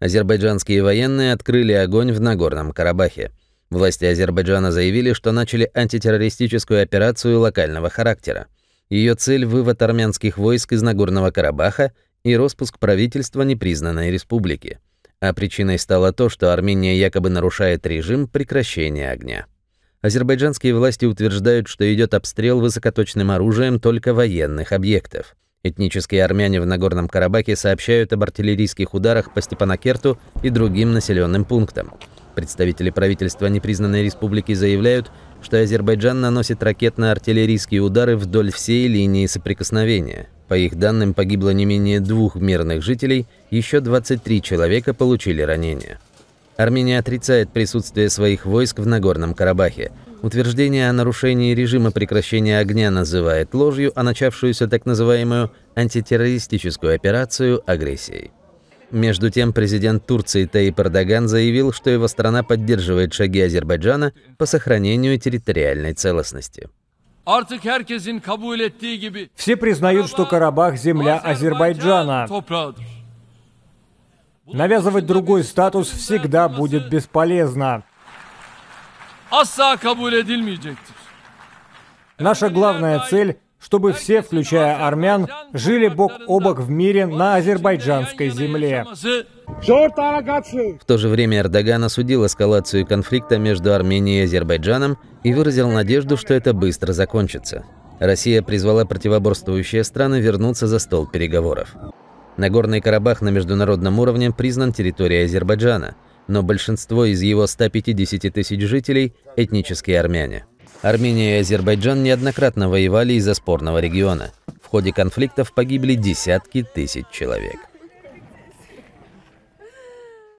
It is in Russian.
Азербайджанские военные открыли огонь в Нагорном Карабахе. Власти Азербайджана заявили, что начали антитеррористическую операцию локального характера. Ее цель – вывод армянских войск из Нагорного Карабаха и распуск правительства непризнанной республики. А причиной стало то, что Армения якобы нарушает режим прекращения огня. Азербайджанские власти утверждают, что идет обстрел высокоточным оружием только военных объектов – Этнические армяне в Нагорном Карабахе сообщают об артиллерийских ударах по Степанакерту и другим населенным пунктам. Представители правительства непризнанной республики заявляют, что Азербайджан наносит ракетно-артиллерийские удары вдоль всей линии соприкосновения. По их данным, погибло не менее двух мирных жителей, еще 23 человека получили ранения. Армения отрицает присутствие своих войск в Нагорном Карабахе. Утверждение о нарушении режима прекращения огня называет ложью, а начавшуюся так называемую антитеррористическую операцию – агрессией. Между тем, президент Турции Таип Эрдоган заявил, что его страна поддерживает шаги Азербайджана по сохранению территориальной целостности. Все признают, что Карабах – земля Азербайджана. Навязывать другой статус всегда будет бесполезно. Наша главная цель чтобы все, включая армян, жили бок о бок в мире на азербайджанской земле. В то же время Эрдоган осудил эскалацию конфликта между Арменией и Азербайджаном и выразил надежду, что это быстро закончится. Россия призвала противоборствующие страны вернуться за стол переговоров. Нагорный Карабах на международном уровне признан территорией Азербайджана, но большинство из его 150 тысяч жителей – этнические армяне. Армения и Азербайджан неоднократно воевали из-за спорного региона. В ходе конфликтов погибли десятки тысяч человек.